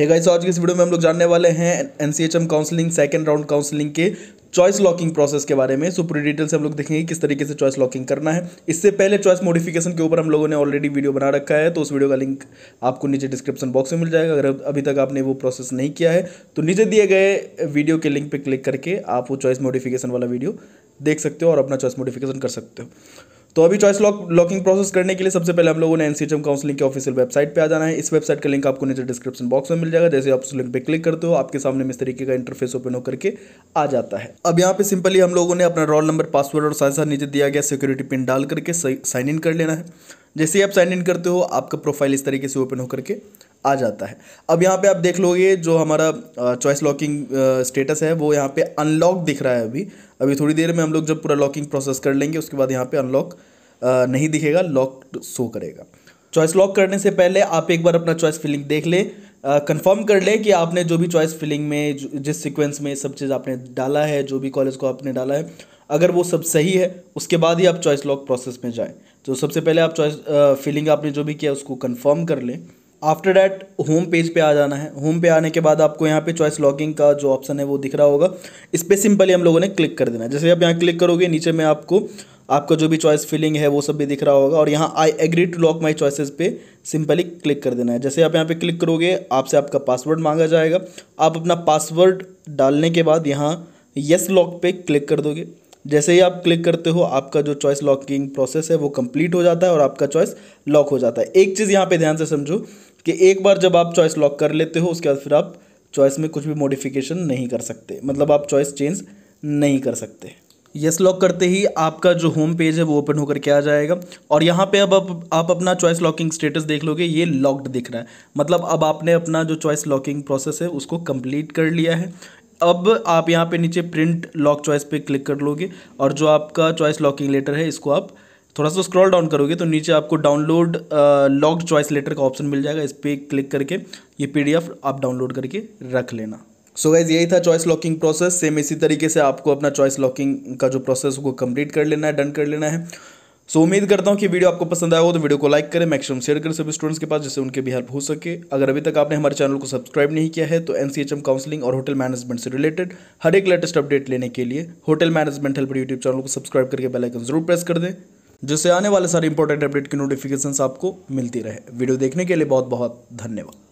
hey guys आज के इस वीडियो में हम लोग जानने वाले हैं NCHM counselling second round counselling के चॉइस लॉकिंग प्रोसेस के बारे में सो डिटेल से हम लोग देखेंगे किस तरीके से चॉइस लॉकिंग करना है इससे पहले चॉइस मॉडिफिकेशन के ऊपर हम लोगों ने ऑलरेडी वीडियो बना रखा है तो उस वीडियो का लिंक आपको नीचे डिस्क्रिप्शन बॉक्स में मिल जाएगा अगर अभी तक आपने वो प्रोसेस नहीं किया है तो नीचे दिए गए वीडियो के लिंक पर क्लिक करके आप वो चॉइस मॉडिफिकेशन वाला वीडियो देख सकते हो और अपना चॉइस मॉडिफिकेशन कर सकते हो तो अभी चॉइस लॉक लॉकिंग प्रोसेस करने के लिए सबसे पहले हम लोगों ने एनसीएचएम काउंसलिंग के ऑफिशियल वेबसाइट पे आ जाना है इस वेबसाइट का लिंक आपको नीचे डिस्क्रिप्शन बॉक्स में मिल जाएगा जैसे आप उस लिंक पे क्लिक करते हो आपके सामने इस तरीके का इंटरफेस ओपन होकर के आ जाता है अब यहाँ पे सिंपली हम लोगों ने अपना रोल नंबर पासवर्ड और साथ साथ नीचे दिया गया सिक्योरिटी पिन डाल करके साइन इन कर लेना है जैसे ही आप साइन इन करते हो आपका प्रोफाइल इस तरीके से ओपन होकर के आ जाता है अब यहाँ पे आप देख लोगे जो हमारा चॉइस लॉकिंग स्टेटस है वो यहाँ पे अनलॉक दिख रहा है अभी अभी थोड़ी देर में हम लोग जब पूरा लॉकिंग प्रोसेस कर लेंगे उसके बाद यहाँ पे अनलॉक नहीं दिखेगा लॉक शो करेगा चॉइस लॉक करने से पहले आप एक बार अपना चॉइस फिलिंग देख ले कंफर्म कर ले कि आपने जो भी चॉइस फिलिंग में जिस सिक्वेंस में सब चीज़ आपने डाला है जो भी कॉलेज को आपने डाला है अगर वो सब सही है उसके बाद ही आप चॉइस लॉक प्रोसेस में जाएँ तो सबसे पहले आप चॉइस फिलिंग आपने जो भी किया उसको कन्फर्म कर लें आफ्टर डैट होम पेज पे आ जाना है होम पे आने के बाद आपको यहाँ पे चॉइस लॉगिंग का जो ऑप्शन है वो दिख रहा होगा इस पर सिंपली हम लोगों ने क्लिक कर देना है जैसे आप यहाँ क्लिक करोगे नीचे में आपको आपका जो भी चॉइस फिलिंग है वो सब भी दिख रहा होगा और यहाँ I agree to lock my choices पे सिंपली क्लिक कर देना है जैसे आप यहाँ पे क्लिक करोगे आपसे आपका पासवर्ड मांगा जाएगा आप अपना पासवर्ड डालने के बाद यहाँ येस लॉक पे क्लिक कर दोगे जैसे ही आप क्लिक करते हो आपका जो चॉइस लॉकिंग प्रोसेस है वो कंप्लीट हो जाता है और आपका चॉइस लॉक हो जाता है एक चीज़ यहाँ पे ध्यान से समझो कि एक बार जब आप चॉइस लॉक कर लेते हो उसके बाद फिर आप चॉइस में कुछ भी मॉडिफिकेशन नहीं कर सकते मतलब आप चॉइस चेंज नहीं कर सकते यस yes, लॉक करते ही आपका जो होम पेज है वो ओपन होकर के आ जाएगा और यहाँ पे अब आप, आप अपना चॉइस लॉकिंग स्टेटस देख लोगे ये लॉक्ड दिख रहा है मतलब अब आपने अपना जो चॉइस लॉकिंग प्रोसेस है उसको कंप्लीट कर लिया है अब आप यहाँ पे नीचे प्रिंट लॉक चॉइस पे क्लिक कर लोगे और जो आपका चॉइस लॉकिंग लेटर है इसको आप थोड़ा सा स्क्रॉल डाउन करोगे तो नीचे आपको डाउनलोड लॉक्ड चॉइस लेटर का ऑप्शन मिल जाएगा इस पर क्लिक करके ये पीडीएफ आप डाउनलोड करके रख लेना सो so गाइज यही था चॉइस लॉकिंग प्रोसेस सेम इसी तरीके से आपको अपना चॉइस लॉकिंग का जो प्रोसेस उसको कंप्लीट कर लेना है डन कर लेना है सो उम्मीद करता हूँ कि वीडियो आपको पसंद आया हो तो वीडियो को लाइक करें मैक्सिमम शेयर करें सभी स्टूडेंट्स के पास जिससे उनके भी हेल्प हो सके अगर अभी तक आपने हमारे चैनल को सब्सक्राइब नहीं किया है तो एनसीएचएम काउंसलिंग और होटल मैनेजमेंट से रिलेटेड हर एक लेटेस्ट अपडेट लेने के लिए hotel management helper YouTube channel को सब्सक्राइब करके बेलाइकन जरूर प्रेस कर दें जिससे आने वाले सारे इंपॉर्टेंट अपडेट की नोटिफिकेशन आपको मिलती रहे वीडियो देखने के लिए बहुत बहुत धन्यवाद